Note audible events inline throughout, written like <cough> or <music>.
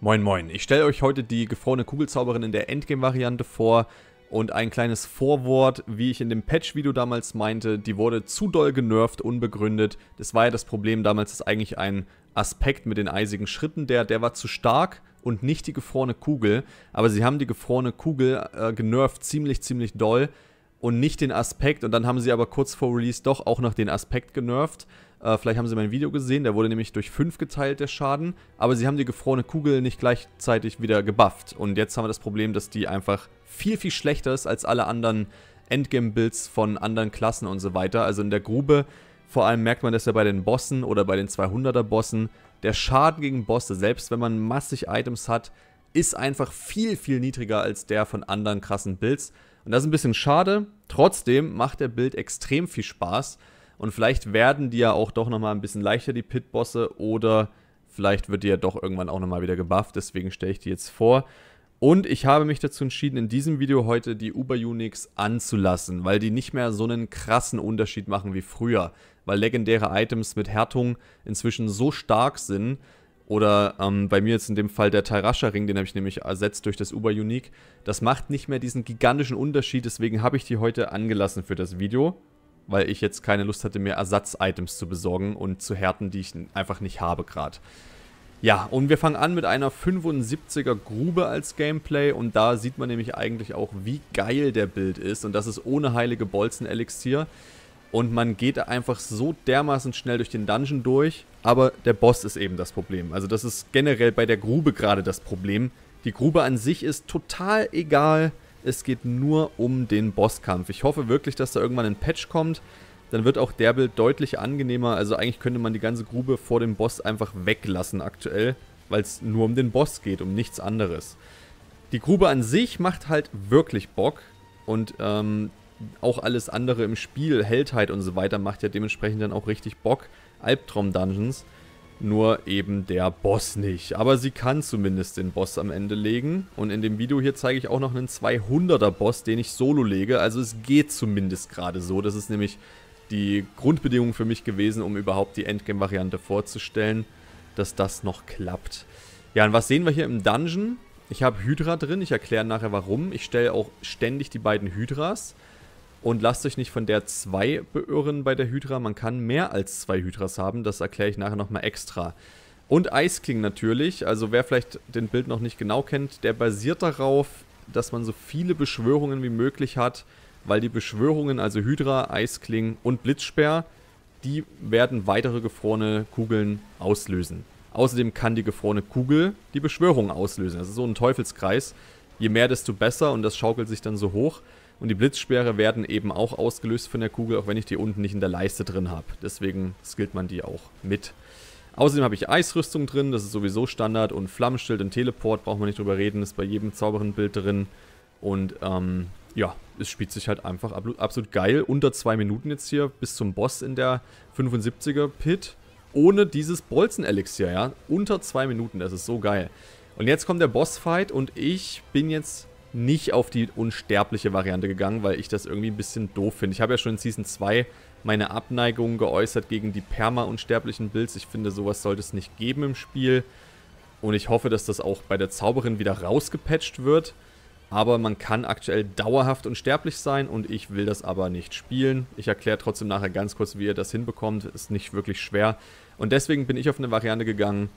Moin Moin, ich stelle euch heute die gefrorene Kugelzauberin in der Endgame-Variante vor und ein kleines Vorwort, wie ich in dem Patch-Video damals meinte, die wurde zu doll genervt, unbegründet. Das war ja das Problem damals, dass eigentlich ein Aspekt mit den eisigen Schritten, der, der war zu stark und nicht die gefrorene Kugel, aber sie haben die gefrorene Kugel äh, genervt ziemlich, ziemlich doll und nicht den Aspekt und dann haben sie aber kurz vor Release doch auch noch den Aspekt genervt äh, vielleicht haben sie mein Video gesehen, der wurde nämlich durch 5 geteilt, der Schaden. Aber sie haben die gefrorene Kugel nicht gleichzeitig wieder gebufft. Und jetzt haben wir das Problem, dass die einfach viel, viel schlechter ist als alle anderen Endgame-Builds von anderen Klassen und so weiter. Also in der Grube, vor allem merkt man das ja bei den Bossen oder bei den 200er-Bossen, der Schaden gegen Bosse, selbst wenn man massig Items hat, ist einfach viel, viel niedriger als der von anderen krassen Builds. Und das ist ein bisschen schade. Trotzdem macht der Build extrem viel Spaß. Und vielleicht werden die ja auch doch nochmal ein bisschen leichter, die Pit-Bosse. Oder vielleicht wird die ja doch irgendwann auch nochmal wieder gebufft. Deswegen stelle ich die jetzt vor. Und ich habe mich dazu entschieden, in diesem Video heute die Uber Unix anzulassen, weil die nicht mehr so einen krassen Unterschied machen wie früher. Weil legendäre Items mit Härtung inzwischen so stark sind. Oder ähm, bei mir jetzt in dem Fall der Tarascha-Ring, den habe ich nämlich ersetzt durch das Uber Unique. Das macht nicht mehr diesen gigantischen Unterschied, deswegen habe ich die heute angelassen für das Video weil ich jetzt keine Lust hatte, mir Ersatz-Items zu besorgen und zu härten, die ich einfach nicht habe gerade. Ja, und wir fangen an mit einer 75er Grube als Gameplay und da sieht man nämlich eigentlich auch, wie geil der Bild ist und das ist ohne heilige Bolzen-Elixier. Und man geht einfach so dermaßen schnell durch den Dungeon durch, aber der Boss ist eben das Problem. Also das ist generell bei der Grube gerade das Problem. Die Grube an sich ist total egal, es geht nur um den Bosskampf. Ich hoffe wirklich, dass da irgendwann ein Patch kommt. Dann wird auch der Bild deutlich angenehmer. Also eigentlich könnte man die ganze Grube vor dem Boss einfach weglassen aktuell, weil es nur um den Boss geht, um nichts anderes. Die Grube an sich macht halt wirklich Bock und ähm, auch alles andere im Spiel, Heldheit und so weiter, macht ja dementsprechend dann auch richtig Bock. Albtraum Dungeons. Nur eben der Boss nicht. Aber sie kann zumindest den Boss am Ende legen. Und in dem Video hier zeige ich auch noch einen 200er Boss, den ich solo lege. Also es geht zumindest gerade so. Das ist nämlich die Grundbedingung für mich gewesen, um überhaupt die Endgame-Variante vorzustellen, dass das noch klappt. Ja, und was sehen wir hier im Dungeon? Ich habe Hydra drin, ich erkläre nachher warum. Ich stelle auch ständig die beiden Hydras. Und lasst euch nicht von der 2 beirren bei der Hydra. Man kann mehr als 2 Hydras haben. Das erkläre ich nachher nochmal extra. Und Eiskling natürlich. Also wer vielleicht den Bild noch nicht genau kennt, der basiert darauf, dass man so viele Beschwörungen wie möglich hat. Weil die Beschwörungen, also Hydra, Eiskling und Blitzsperr, die werden weitere gefrorene Kugeln auslösen. Außerdem kann die gefrorene Kugel die Beschwörung auslösen. Das ist so ein Teufelskreis. Je mehr, desto besser und das schaukelt sich dann so hoch. Und die Blitzsperre werden eben auch ausgelöst von der Kugel, auch wenn ich die unten nicht in der Leiste drin habe. Deswegen skillt man die auch mit. Außerdem habe ich Eisrüstung drin, das ist sowieso Standard. Und Flammenschild und Teleport, braucht man nicht drüber reden, ist bei jedem Zauberenbild drin. Und ähm, ja, es spielt sich halt einfach absolut geil. Unter zwei Minuten jetzt hier bis zum Boss in der 75er Pit. Ohne dieses Bolzen-Elixier, ja. Unter zwei Minuten, das ist so geil. Und jetzt kommt der Bossfight und ich bin jetzt nicht auf die unsterbliche Variante gegangen, weil ich das irgendwie ein bisschen doof finde. Ich habe ja schon in Season 2 meine Abneigung geäußert gegen die perma-unsterblichen Builds. Ich finde, sowas sollte es nicht geben im Spiel. Und ich hoffe, dass das auch bei der Zauberin wieder rausgepatcht wird. Aber man kann aktuell dauerhaft unsterblich sein und ich will das aber nicht spielen. Ich erkläre trotzdem nachher ganz kurz, wie ihr das hinbekommt. Ist nicht wirklich schwer. Und deswegen bin ich auf eine Variante gegangen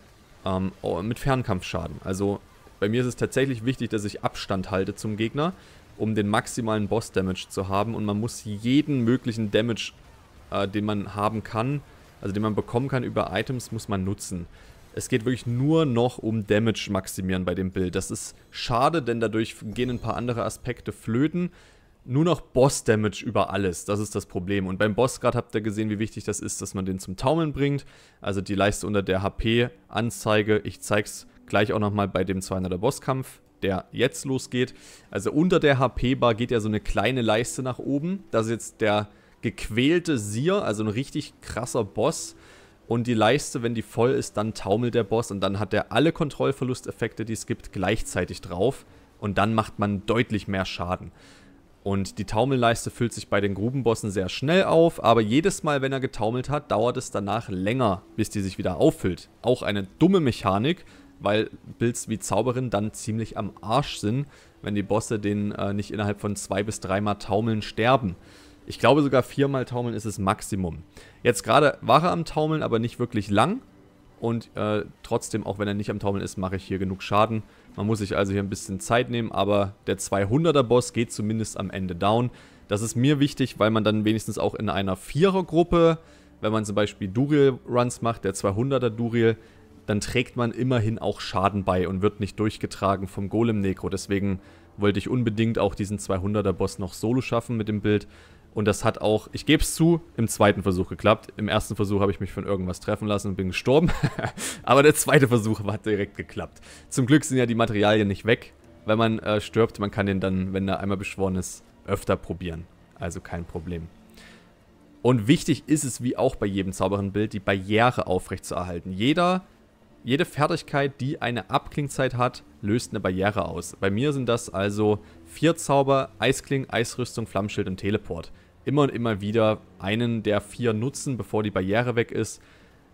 ähm, mit Fernkampfschaden. Also bei mir ist es tatsächlich wichtig, dass ich Abstand halte zum Gegner, um den maximalen Boss-Damage zu haben. Und man muss jeden möglichen Damage, äh, den man haben kann, also den man bekommen kann über Items, muss man nutzen. Es geht wirklich nur noch um Damage maximieren bei dem Bild. Das ist schade, denn dadurch gehen ein paar andere Aspekte flöten. Nur noch Boss-Damage über alles, das ist das Problem. Und beim Boss Bossgrad habt ihr gesehen, wie wichtig das ist, dass man den zum Taumeln bringt. Also die Leiste unter der HP-Anzeige, ich zeig's Gleich auch nochmal bei dem 200er Bosskampf, der jetzt losgeht. Also unter der HP-Bar geht ja so eine kleine Leiste nach oben. Das ist jetzt der gequälte Sier, also ein richtig krasser Boss. Und die Leiste, wenn die voll ist, dann taumelt der Boss und dann hat er alle Kontrollverlusteffekte, die es gibt, gleichzeitig drauf. Und dann macht man deutlich mehr Schaden. Und die Taumelleiste füllt sich bei den Grubenbossen sehr schnell auf, aber jedes Mal, wenn er getaumelt hat, dauert es danach länger, bis die sich wieder auffüllt. Auch eine dumme Mechanik, weil Builds wie Zauberin dann ziemlich am Arsch sind, wenn die Bosse den äh, nicht innerhalb von zwei bis dreimal Taumeln sterben. Ich glaube sogar viermal Taumeln ist das Maximum. Jetzt gerade war er am Taumeln, aber nicht wirklich lang. Und äh, trotzdem, auch wenn er nicht am Taumeln ist, mache ich hier genug Schaden. Man muss sich also hier ein bisschen Zeit nehmen, aber der 200er-Boss geht zumindest am Ende down. Das ist mir wichtig, weil man dann wenigstens auch in einer Vierergruppe, wenn man zum Beispiel Duriel-Runs macht, der 200er-Duriel, dann trägt man immerhin auch Schaden bei und wird nicht durchgetragen vom Golem Necro. Deswegen wollte ich unbedingt auch diesen 200er Boss noch solo schaffen mit dem Bild. Und das hat auch, ich gebe es zu, im zweiten Versuch geklappt. Im ersten Versuch habe ich mich von irgendwas treffen lassen und bin gestorben. <laughs> Aber der zweite Versuch hat direkt geklappt. Zum Glück sind ja die Materialien nicht weg, wenn man äh, stirbt. Man kann den dann, wenn er einmal beschworen ist, öfter probieren. Also kein Problem. Und wichtig ist es, wie auch bei jedem Zauberenbild, die Barriere aufrechtzuerhalten. Jeder jede Fertigkeit, die eine Abklingzeit hat, löst eine Barriere aus. Bei mir sind das also vier Zauber, Eiskling, Eisrüstung, Flammschild und Teleport. Immer und immer wieder einen der vier nutzen, bevor die Barriere weg ist,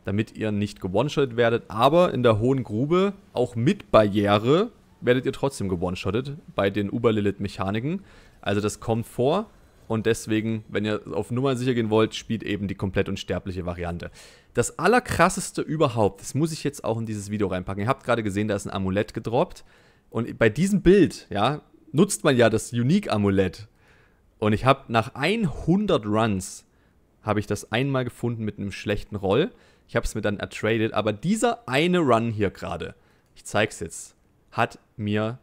damit ihr nicht gewonshottet werdet. Aber in der hohen Grube, auch mit Barriere, werdet ihr trotzdem gewonshottet bei den Uberlilith-Mechaniken. Also das kommt vor und deswegen, wenn ihr auf Nummer sicher gehen wollt, spielt eben die komplett unsterbliche Variante. Das allerkrasseste überhaupt, das muss ich jetzt auch in dieses Video reinpacken. Ihr habt gerade gesehen, da ist ein Amulett gedroppt. Und bei diesem Bild, ja, nutzt man ja das Unique-Amulett. Und ich habe nach 100 Runs, habe ich das einmal gefunden mit einem schlechten Roll. Ich habe es mir dann ertradet. Aber dieser eine Run hier gerade, ich zeige es jetzt, hat mir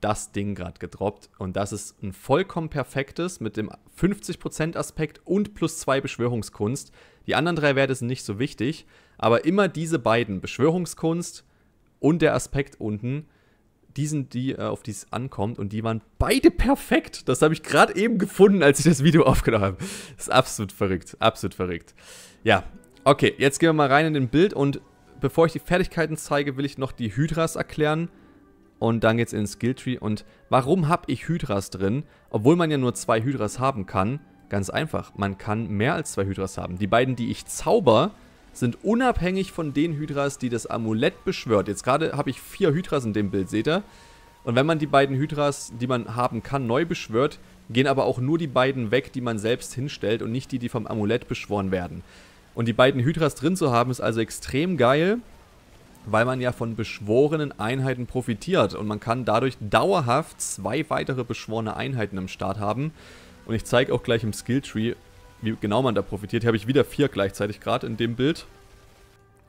das Ding gerade gedroppt. Und das ist ein vollkommen perfektes mit dem 50% Aspekt und plus zwei Beschwörungskunst. Die anderen drei Werte sind nicht so wichtig, aber immer diese beiden, Beschwörungskunst und der Aspekt unten, die sind die, äh, auf die es ankommt und die waren beide perfekt. Das habe ich gerade eben gefunden, als ich das Video <laughs> aufgenommen habe. Das ist absolut verrückt, absolut verrückt. Ja, okay, jetzt gehen wir mal rein in den Bild und bevor ich die Fertigkeiten zeige, will ich noch die Hydras erklären. Und dann geht's in den Skilltree. Und warum habe ich Hydras drin, obwohl man ja nur zwei Hydras haben kann? Ganz einfach, man kann mehr als zwei Hydras haben. Die beiden, die ich zauber, sind unabhängig von den Hydras, die das Amulett beschwört. Jetzt gerade habe ich vier Hydras in dem Bild, seht ihr? Und wenn man die beiden Hydras, die man haben kann, neu beschwört, gehen aber auch nur die beiden weg, die man selbst hinstellt und nicht die, die vom Amulett beschworen werden. Und die beiden Hydras drin zu haben, ist also extrem geil weil man ja von beschworenen Einheiten profitiert und man kann dadurch dauerhaft zwei weitere beschworene Einheiten im Start haben. Und ich zeige auch gleich im Skilltree, wie genau man da profitiert. Hier habe ich wieder vier gleichzeitig gerade in dem Bild.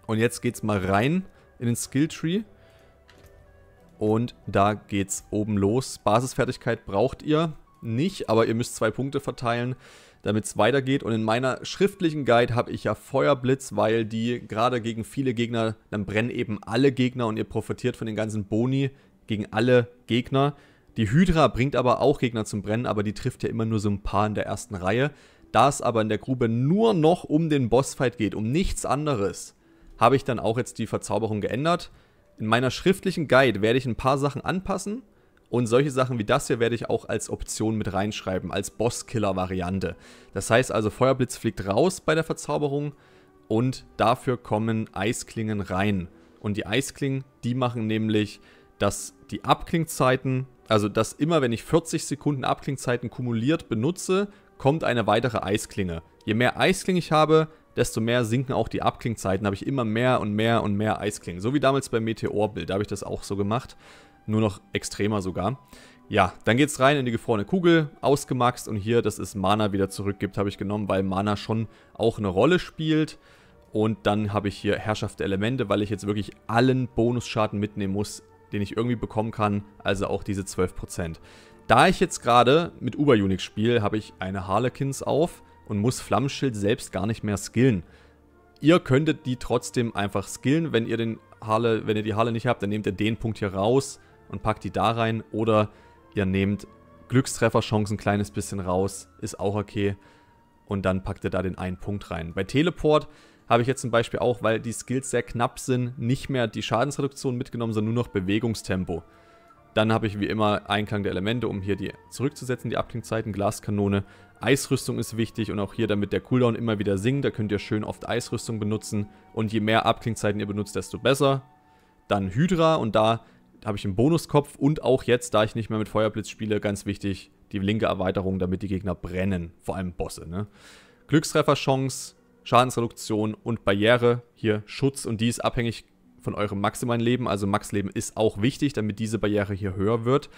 Und jetzt geht es mal rein in den Skilltree. Und da geht's oben los. Basisfertigkeit braucht ihr nicht, aber ihr müsst zwei Punkte verteilen damit es weitergeht. Und in meiner schriftlichen Guide habe ich ja Feuerblitz, weil die gerade gegen viele Gegner, dann brennen eben alle Gegner und ihr profitiert von den ganzen Boni gegen alle Gegner. Die Hydra bringt aber auch Gegner zum Brennen, aber die trifft ja immer nur so ein paar in der ersten Reihe. Da es aber in der Grube nur noch um den Bossfight geht, um nichts anderes, habe ich dann auch jetzt die Verzauberung geändert. In meiner schriftlichen Guide werde ich ein paar Sachen anpassen, und solche Sachen wie das hier werde ich auch als Option mit reinschreiben, als Bosskiller-Variante. Das heißt also, Feuerblitz fliegt raus bei der Verzauberung und dafür kommen Eisklingen rein. Und die Eisklingen, die machen nämlich, dass die Abklingzeiten, also dass immer wenn ich 40 Sekunden Abklingzeiten kumuliert benutze, kommt eine weitere Eisklinge. Je mehr Eisklinge ich habe, desto mehr sinken auch die Abklingzeiten. Da habe ich immer mehr und mehr und mehr Eisklingen. So wie damals beim Meteorbild, da habe ich das auch so gemacht nur noch extremer sogar. Ja, dann geht's rein in die gefrorene Kugel, ausgemaxt und hier, dass es Mana wieder zurückgibt, habe ich genommen, weil Mana schon auch eine Rolle spielt. Und dann habe ich hier Herrschaft der Elemente, weil ich jetzt wirklich allen Bonusschaden mitnehmen muss, den ich irgendwie bekommen kann, also auch diese 12%. Da ich jetzt gerade mit Uber-Unix spiele, habe ich eine Harlequins auf und muss Flammenschild selbst gar nicht mehr skillen. Ihr könntet die trotzdem einfach skillen, wenn ihr, den Harle, wenn ihr die Harle nicht habt, dann nehmt ihr den Punkt hier raus und packt die da rein. Oder ihr nehmt Glückstrefferchancen ein kleines bisschen raus, ist auch okay. Und dann packt ihr da den einen Punkt rein. Bei Teleport habe ich jetzt zum Beispiel auch, weil die Skills sehr knapp sind, nicht mehr die Schadensreduktion mitgenommen, sondern nur noch Bewegungstempo. Dann habe ich wie immer Einklang der Elemente, um hier die zurückzusetzen, die Abklingzeiten, Glaskanone. Eisrüstung ist wichtig und auch hier, damit der Cooldown immer wieder sinkt, da könnt ihr schön oft Eisrüstung benutzen. Und je mehr Abklingzeiten ihr benutzt, desto besser. Dann Hydra und da habe ich einen Bonuskopf und auch jetzt, da ich nicht mehr mit Feuerblitz spiele, ganz wichtig, die linke Erweiterung, damit die Gegner brennen, vor allem Bosse. Ne? Glückstrefferchance, Schadensreduktion und Barriere, hier Schutz und die ist abhängig von eurem maximalen Leben, also Maxleben ist auch wichtig, damit diese Barriere hier höher wird.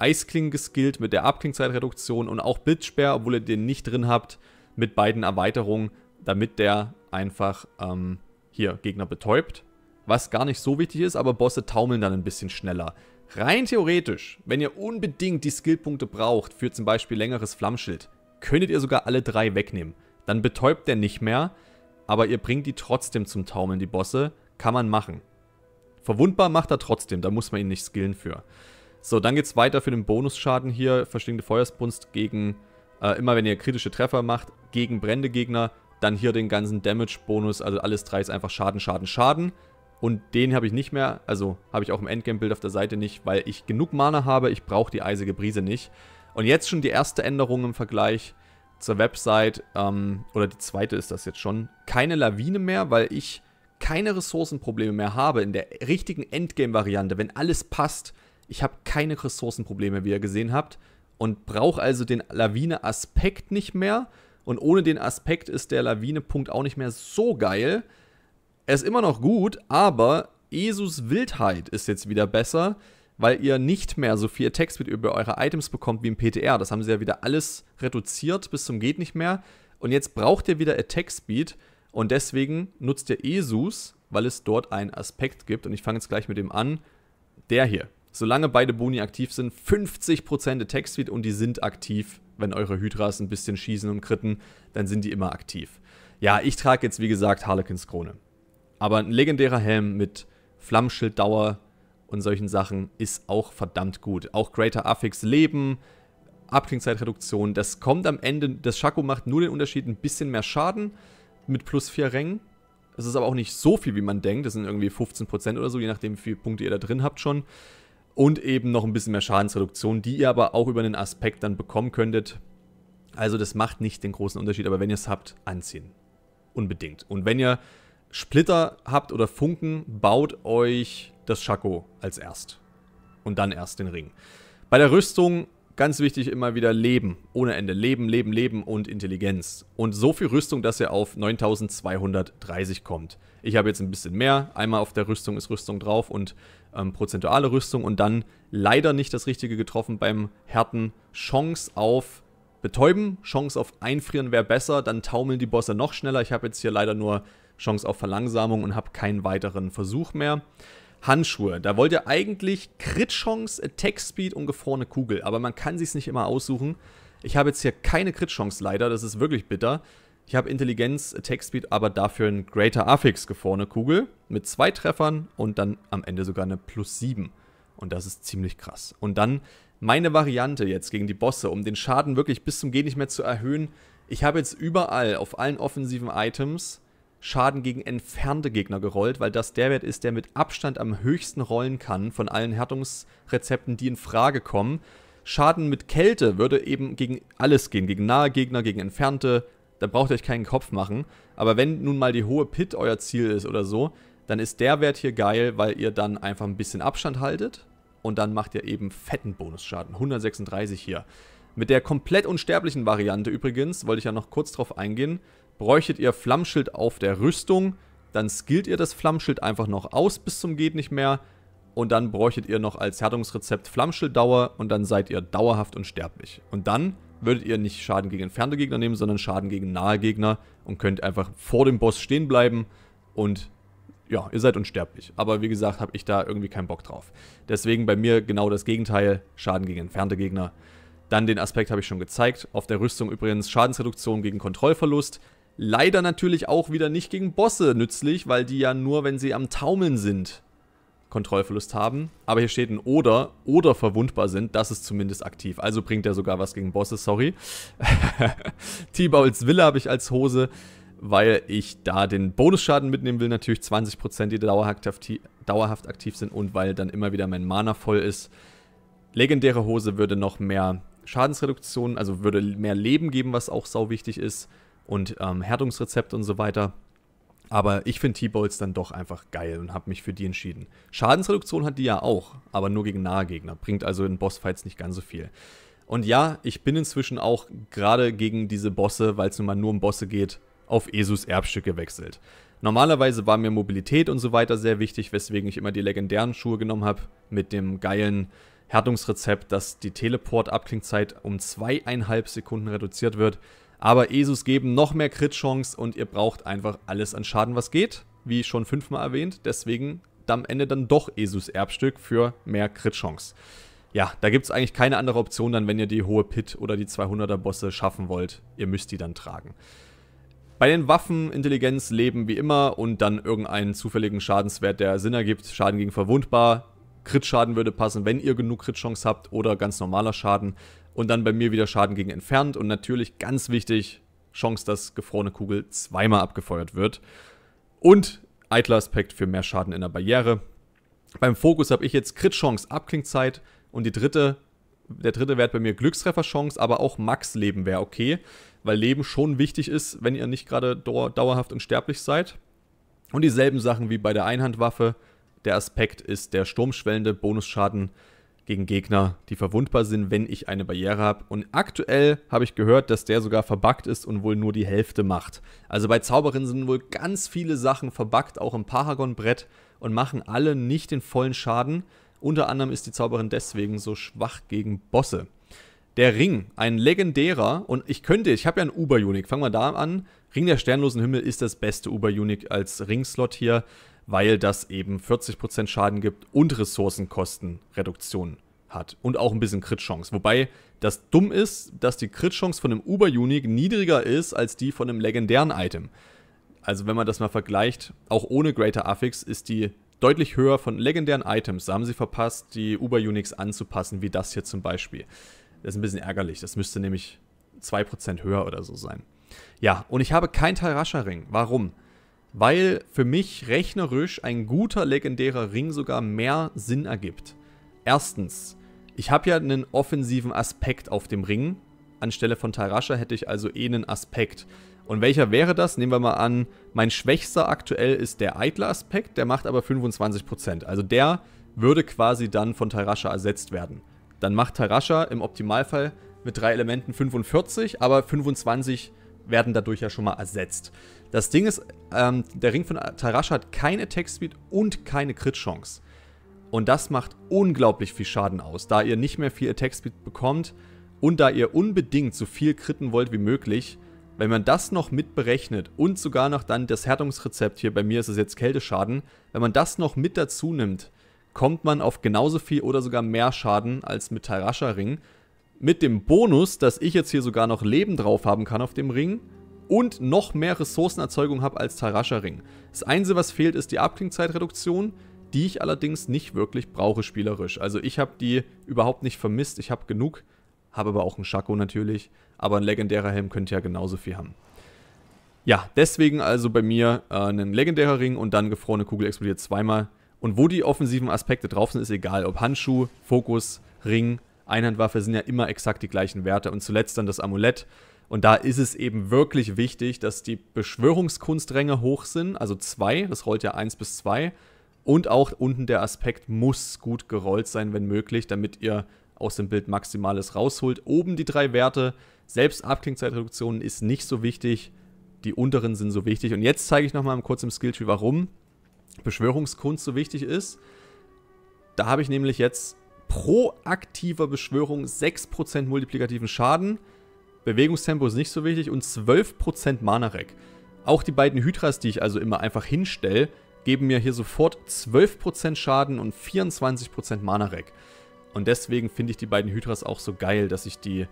Eisklinge geskillt mit der Abklingzeitreduktion und auch Blitzsperr, obwohl ihr den nicht drin habt, mit beiden Erweiterungen, damit der einfach ähm, hier Gegner betäubt was gar nicht so wichtig ist, aber Bosse taumeln dann ein bisschen schneller. Rein theoretisch, wenn ihr unbedingt die Skillpunkte braucht für zum Beispiel längeres Flammschild, könntet ihr sogar alle drei wegnehmen. Dann betäubt der nicht mehr, aber ihr bringt die trotzdem zum Taumeln, die Bosse. Kann man machen. Verwundbar macht er trotzdem, da muss man ihn nicht skillen für. So, dann geht's weiter für den Bonusschaden hier. Verstinkte Feuersbrunst gegen, äh, immer wenn ihr kritische Treffer macht, gegen Brändegegner. Dann hier den ganzen Damage-Bonus, also alles drei ist einfach Schaden, Schaden, Schaden. Und den habe ich nicht mehr, also habe ich auch im Endgame-Bild auf der Seite nicht, weil ich genug Mana habe, ich brauche die eisige Brise nicht. Und jetzt schon die erste Änderung im Vergleich zur Website, ähm, oder die zweite ist das jetzt schon, keine Lawine mehr, weil ich keine Ressourcenprobleme mehr habe in der richtigen Endgame-Variante, wenn alles passt. Ich habe keine Ressourcenprobleme, wie ihr gesehen habt, und brauche also den Lawine-Aspekt nicht mehr. Und ohne den Aspekt ist der Lawine-Punkt auch nicht mehr so geil. Er ist immer noch gut, aber Esus Wildheit ist jetzt wieder besser, weil ihr nicht mehr so viel Text mit über eure Items bekommt wie im PTR. Das haben sie ja wieder alles reduziert bis zum geht nicht mehr. Und jetzt braucht ihr wieder Attack Speed und deswegen nutzt ihr Esus, weil es dort einen Aspekt gibt. Und ich fange jetzt gleich mit dem an. Der hier. Solange beide Boni aktiv sind, 50% Attack Speed und die sind aktiv. Wenn eure Hydras ein bisschen schießen und kritten, dann sind die immer aktiv. Ja, ich trage jetzt wie gesagt Harlequins Krone. Aber ein legendärer Helm mit Flammschilddauer und solchen Sachen ist auch verdammt gut. Auch Greater Affix Leben, Abklingzeitreduktion, das kommt am Ende, das Schako macht nur den Unterschied, ein bisschen mehr Schaden mit plus 4 Rängen. Das ist aber auch nicht so viel, wie man denkt. Das sind irgendwie 15% oder so, je nachdem, wie viele Punkte ihr da drin habt schon. Und eben noch ein bisschen mehr Schadensreduktion, die ihr aber auch über einen Aspekt dann bekommen könntet. Also das macht nicht den großen Unterschied, aber wenn ihr es habt, anziehen. Unbedingt. Und wenn ihr Splitter habt oder Funken, baut euch das Schako als erst. Und dann erst den Ring. Bei der Rüstung ganz wichtig immer wieder Leben, ohne Ende. Leben, Leben, Leben und Intelligenz. Und so viel Rüstung, dass ihr auf 9230 kommt. Ich habe jetzt ein bisschen mehr. Einmal auf der Rüstung ist Rüstung drauf und ähm, prozentuale Rüstung. Und dann leider nicht das Richtige getroffen beim Härten. Chance auf Betäuben, Chance auf Einfrieren wäre besser. Dann taumeln die Bosse noch schneller. Ich habe jetzt hier leider nur Chance auf Verlangsamung und habe keinen weiteren Versuch mehr. Handschuhe. Da wollt ihr eigentlich Crit-Chance, Attack-Speed und gefrorene Kugel. Aber man kann sich nicht immer aussuchen. Ich habe jetzt hier keine Crit-Chance leider. Das ist wirklich bitter. Ich habe Intelligenz, Attack-Speed, aber dafür ein Greater Affix, gefrorene Kugel. Mit zwei Treffern und dann am Ende sogar eine Plus 7. Und das ist ziemlich krass. Und dann meine Variante jetzt gegen die Bosse, um den Schaden wirklich bis zum Geh nicht mehr zu erhöhen. Ich habe jetzt überall auf allen offensiven Items Schaden gegen entfernte Gegner gerollt, weil das der Wert ist, der mit Abstand am höchsten rollen kann von allen Härtungsrezepten, die in Frage kommen. Schaden mit Kälte würde eben gegen alles gehen, gegen nahe Gegner, gegen entfernte, da braucht ihr euch keinen Kopf machen. Aber wenn nun mal die hohe Pit euer Ziel ist oder so, dann ist der Wert hier geil, weil ihr dann einfach ein bisschen Abstand haltet und dann macht ihr eben fetten Bonusschaden, 136 hier. Mit der komplett unsterblichen Variante übrigens, wollte ich ja noch kurz drauf eingehen, Bräuchtet ihr Flammschild auf der Rüstung, dann skillt ihr das Flammschild einfach noch aus bis zum geht nicht mehr und dann bräuchtet ihr noch als Härtungsrezept Flammschilddauer und dann seid ihr dauerhaft unsterblich. Und dann würdet ihr nicht Schaden gegen entfernte Gegner nehmen, sondern Schaden gegen nahe Gegner und könnt einfach vor dem Boss stehen bleiben und ja, ihr seid unsterblich. Aber wie gesagt, habe ich da irgendwie keinen Bock drauf. Deswegen bei mir genau das Gegenteil, Schaden gegen entfernte Gegner. Dann den Aspekt habe ich schon gezeigt. Auf der Rüstung übrigens Schadensreduktion gegen Kontrollverlust. Leider natürlich auch wieder nicht gegen Bosse nützlich, weil die ja nur, wenn sie am Taumeln sind, Kontrollverlust haben. Aber hier steht ein Oder, oder verwundbar sind, das ist zumindest aktiv. Also bringt er sogar was gegen Bosse, sorry. <laughs> T-Bowls Wille habe ich als Hose, weil ich da den Bonusschaden mitnehmen will, natürlich 20%, die dauerhaft, dauerhaft aktiv sind und weil dann immer wieder mein Mana voll ist. Legendäre Hose würde noch mehr Schadensreduktion, also würde mehr Leben geben, was auch sau wichtig ist und ähm, Härtungsrezept und so weiter. Aber ich finde T-Bolts dann doch einfach geil und habe mich für die entschieden. Schadensreduktion hat die ja auch, aber nur gegen nahe Gegner. Bringt also in Bossfights nicht ganz so viel. Und ja, ich bin inzwischen auch gerade gegen diese Bosse, weil es nun mal nur um Bosse geht, auf Esus Erbstück gewechselt. Normalerweise war mir Mobilität und so weiter sehr wichtig, weswegen ich immer die legendären Schuhe genommen habe mit dem geilen Härtungsrezept, dass die Teleport-Abklingzeit um zweieinhalb Sekunden reduziert wird aber Esus geben noch mehr Crit-Chance und ihr braucht einfach alles an Schaden, was geht. Wie schon fünfmal erwähnt, deswegen am Ende dann doch Esus Erbstück für mehr Crit-Chance. Ja, da gibt es eigentlich keine andere Option dann, wenn ihr die hohe Pit oder die 200er Bosse schaffen wollt. Ihr müsst die dann tragen. Bei den Waffen Intelligenz leben wie immer und dann irgendeinen zufälligen Schadenswert, der Sinn ergibt. Schaden gegen verwundbar. Crit-Schaden würde passen, wenn ihr genug Crit-Chance habt oder ganz normaler Schaden und dann bei mir wieder Schaden gegen entfernt. Und natürlich ganz wichtig, Chance, dass gefrorene Kugel zweimal abgefeuert wird. Und eitler Aspekt für mehr Schaden in der Barriere. Beim Fokus habe ich jetzt Crit-Chance, Abklingzeit und die dritte, der dritte Wert bei mir Glückstreffer-Chance, aber auch Max-Leben wäre okay, weil Leben schon wichtig ist, wenn ihr nicht gerade dauerhaft unsterblich seid. Und dieselben Sachen wie bei der Einhandwaffe. Der Aspekt ist der sturmschwellende Bonusschaden gegen Gegner, die verwundbar sind, wenn ich eine Barriere habe. Und aktuell habe ich gehört, dass der sogar verbuggt ist und wohl nur die Hälfte macht. Also bei Zauberinnen sind wohl ganz viele Sachen verbuggt, auch im Paragon-Brett, und machen alle nicht den vollen Schaden. Unter anderem ist die Zauberin deswegen so schwach gegen Bosse. Der Ring, ein legendärer, und ich könnte, ich habe ja einen Uber-Unic, fangen wir da an. Ring der Sternlosen Himmel ist das beste Uber-Unic als Ringslot hier weil das eben 40% Schaden gibt und Ressourcenkostenreduktion hat und auch ein bisschen Crit-Chance. Wobei das dumm ist, dass die Crit-Chance von einem Uber-Unique niedriger ist als die von einem legendären Item. Also wenn man das mal vergleicht, auch ohne Greater Affix ist die deutlich höher von legendären Items. Da haben sie verpasst, die Uber-Uniques anzupassen, wie das hier zum Beispiel. Das ist ein bisschen ärgerlich. Das müsste nämlich 2% höher oder so sein. Ja, und ich habe kein Tarascha-Ring. Warum? weil für mich rechnerisch ein guter legendärer Ring sogar mehr Sinn ergibt. Erstens, ich habe ja einen offensiven Aspekt auf dem Ring. Anstelle von Tarasha hätte ich also eh einen Aspekt. Und welcher wäre das? Nehmen wir mal an, mein schwächster aktuell ist der eitler Aspekt, der macht aber 25%. Also der würde quasi dann von Tarasha ersetzt werden. Dann macht Tarasha im Optimalfall mit drei Elementen 45, aber 25 werden dadurch ja schon mal ersetzt. Das Ding ist, ähm, der Ring von Tarasha hat keine Attack Speed und keine Crit-Chance. Und das macht unglaublich viel Schaden aus, da ihr nicht mehr viel Attack Speed bekommt und da ihr unbedingt so viel kritten wollt wie möglich. Wenn man das noch mitberechnet und sogar noch dann das Härtungsrezept hier, bei mir ist es jetzt Kälteschaden, wenn man das noch mit dazu nimmt, kommt man auf genauso viel oder sogar mehr Schaden als mit Tarasha Ring. Mit dem Bonus, dass ich jetzt hier sogar noch Leben drauf haben kann auf dem Ring, und noch mehr Ressourcenerzeugung habe als Tarascha-Ring. Das Einzige, was fehlt, ist die Abklingzeitreduktion, die ich allerdings nicht wirklich brauche spielerisch. Also ich habe die überhaupt nicht vermisst, ich habe genug, habe aber auch einen Schako natürlich, aber ein legendärer Helm könnte ja genauso viel haben. Ja, deswegen also bei mir äh, ein legendärer Ring und dann gefrorene Kugel explodiert zweimal. Und wo die offensiven Aspekte drauf sind, ist egal. Ob Handschuh, Fokus, Ring, Einhandwaffe sind ja immer exakt die gleichen Werte. Und zuletzt dann das Amulett. Und da ist es eben wirklich wichtig, dass die Beschwörungskunstränge hoch sind, also zwei, das rollt ja eins bis zwei. Und auch unten der Aspekt muss gut gerollt sein, wenn möglich, damit ihr aus dem Bild Maximales rausholt. Oben die drei Werte, selbst Abklingzeitreduktionen ist nicht so wichtig, die unteren sind so wichtig. Und jetzt zeige ich nochmal kurz im Skilltree, warum Beschwörungskunst so wichtig ist. Da habe ich nämlich jetzt pro aktiver Beschwörung 6% multiplikativen Schaden. Bewegungstempo ist nicht so wichtig und 12% Mana-Rack. Auch die beiden Hydras, die ich also immer einfach hinstelle, geben mir hier sofort 12% Schaden und 24% Mana-Rack. Und deswegen finde ich die beiden Hydras auch so geil, dass ich die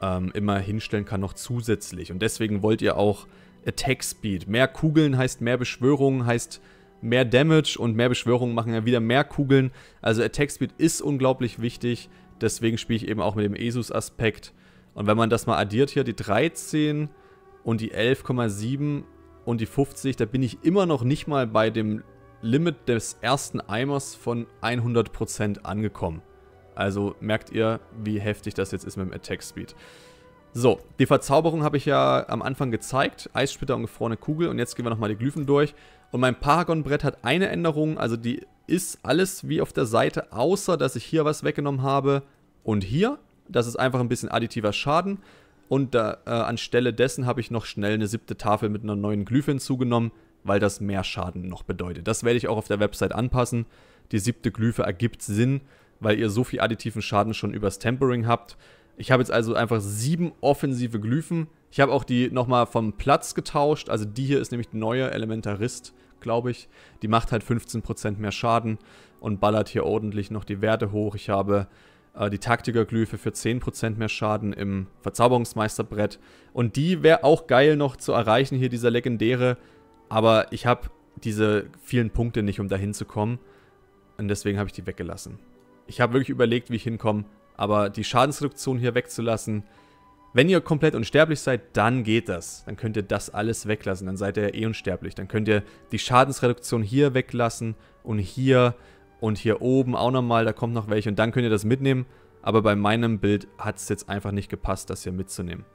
ähm, immer hinstellen kann noch zusätzlich. Und deswegen wollt ihr auch Attack Speed. Mehr Kugeln heißt mehr Beschwörungen, heißt mehr Damage und mehr Beschwörungen machen ja wieder mehr Kugeln. Also Attack Speed ist unglaublich wichtig. Deswegen spiele ich eben auch mit dem Esus-Aspekt. Und wenn man das mal addiert hier, die 13 und die 11,7 und die 50, da bin ich immer noch nicht mal bei dem Limit des ersten Eimers von 100% angekommen. Also merkt ihr, wie heftig das jetzt ist mit dem Attack Speed. So, die Verzauberung habe ich ja am Anfang gezeigt. Eissplitter und gefrorene Kugel. Und jetzt gehen wir nochmal die Glyphen durch. Und mein Paragon-Brett hat eine Änderung. Also die ist alles wie auf der Seite, außer dass ich hier was weggenommen habe und hier. Das ist einfach ein bisschen additiver Schaden. Und da, äh, anstelle dessen habe ich noch schnell eine siebte Tafel mit einer neuen Glyph hinzugenommen, weil das mehr Schaden noch bedeutet. Das werde ich auch auf der Website anpassen. Die siebte Glyphe ergibt Sinn, weil ihr so viel additiven Schaden schon übers Tempering habt. Ich habe jetzt also einfach sieben offensive Glyphen. Ich habe auch die nochmal vom Platz getauscht. Also die hier ist nämlich die neue Elementarist, glaube ich. Die macht halt 15% mehr Schaden und ballert hier ordentlich noch die Werte hoch. Ich habe äh, die Taktikerglyphe für 10% mehr Schaden im Verzauberungsmeisterbrett. Und die wäre auch geil noch zu erreichen, hier dieser legendäre. Aber ich habe diese vielen Punkte nicht, um da hinzukommen. Und deswegen habe ich die weggelassen. Ich habe wirklich überlegt, wie ich hinkomme. Aber die Schadensreduktion hier wegzulassen, wenn ihr komplett unsterblich seid, dann geht das. Dann könnt ihr das alles weglassen. Dann seid ihr eh unsterblich. Dann könnt ihr die Schadensreduktion hier weglassen und hier und hier oben auch nochmal, da kommt noch welche und dann könnt ihr das mitnehmen. Aber bei meinem Bild hat es jetzt einfach nicht gepasst, das hier mitzunehmen.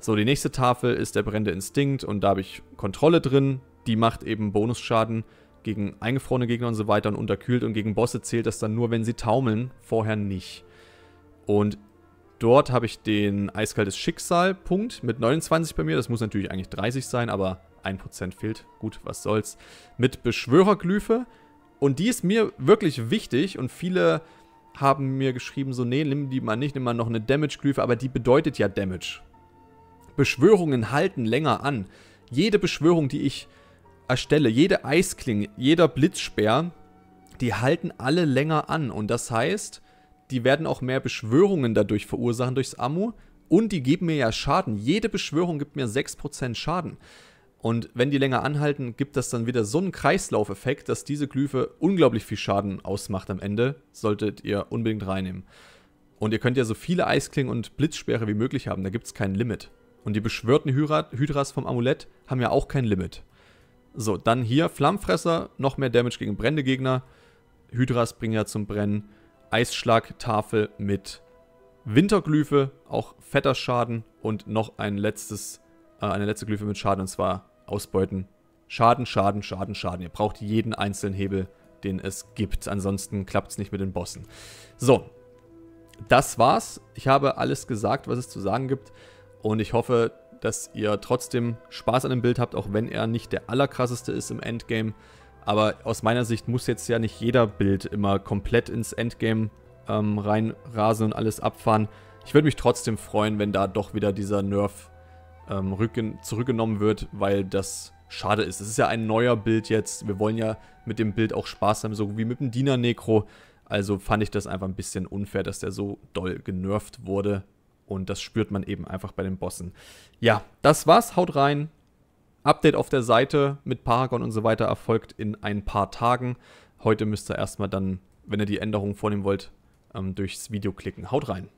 So, die nächste Tafel ist der brennende Instinkt und da habe ich Kontrolle drin. Die macht eben Bonusschaden gegen eingefrorene Gegner und so weiter und unterkühlt. Und gegen Bosse zählt das dann nur, wenn sie taumeln, vorher nicht. Und dort habe ich den eiskaltes Schicksal-Punkt mit 29 bei mir. Das muss natürlich eigentlich 30 sein, aber 1% fehlt. Gut, was soll's. Mit Beschwörerglyphe. Und die ist mir wirklich wichtig und viele haben mir geschrieben, so, nee, nimm die mal nicht, nimm mal noch eine Damage-Glyphe, aber die bedeutet ja Damage. Beschwörungen halten länger an. Jede Beschwörung, die ich erstelle, jede Eisklinge, jeder Blitzsperr, die halten alle länger an. Und das heißt, die werden auch mehr Beschwörungen dadurch verursachen, durchs Ammo. Und die geben mir ja Schaden. Jede Beschwörung gibt mir 6% Schaden. Und wenn die länger anhalten, gibt das dann wieder so einen Kreislaufeffekt, dass diese Glyphe unglaublich viel Schaden ausmacht am Ende. Solltet ihr unbedingt reinnehmen. Und ihr könnt ja so viele Eisklingen und Blitzsperre wie möglich haben, da gibt es kein Limit. Und die beschwörten Hydras vom Amulett haben ja auch kein Limit. So, dann hier Flammfresser, noch mehr Damage gegen brennende Gegner. Hydras bringen ja zum Brennen. Eisschlagtafel mit Winterglyphe, auch fetter Schaden und noch ein letztes äh, eine letzte Glyphe mit Schaden und zwar ausbeuten. Schaden, Schaden, Schaden, Schaden. Ihr braucht jeden einzelnen Hebel, den es gibt. Ansonsten klappt es nicht mit den Bossen. So, das war's. Ich habe alles gesagt, was es zu sagen gibt. Und ich hoffe, dass ihr trotzdem Spaß an dem Bild habt, auch wenn er nicht der allerkrasseste ist im Endgame. Aber aus meiner Sicht muss jetzt ja nicht jeder Bild immer komplett ins Endgame ähm, reinrasen und alles abfahren. Ich würde mich trotzdem freuen, wenn da doch wieder dieser Nerf ähm, zurückgenommen wird, weil das schade ist. Es ist ja ein neuer Bild jetzt. Wir wollen ja mit dem Bild auch Spaß haben, so wie mit dem Diener Necro. Also fand ich das einfach ein bisschen unfair, dass der so doll genervt wurde. Und das spürt man eben einfach bei den Bossen. Ja, das war's. Haut rein. Update auf der Seite mit Paragon und so weiter erfolgt in ein paar Tagen. Heute müsst ihr erstmal dann, wenn ihr die Änderungen vornehmen wollt, ähm, durchs Video klicken. Haut rein.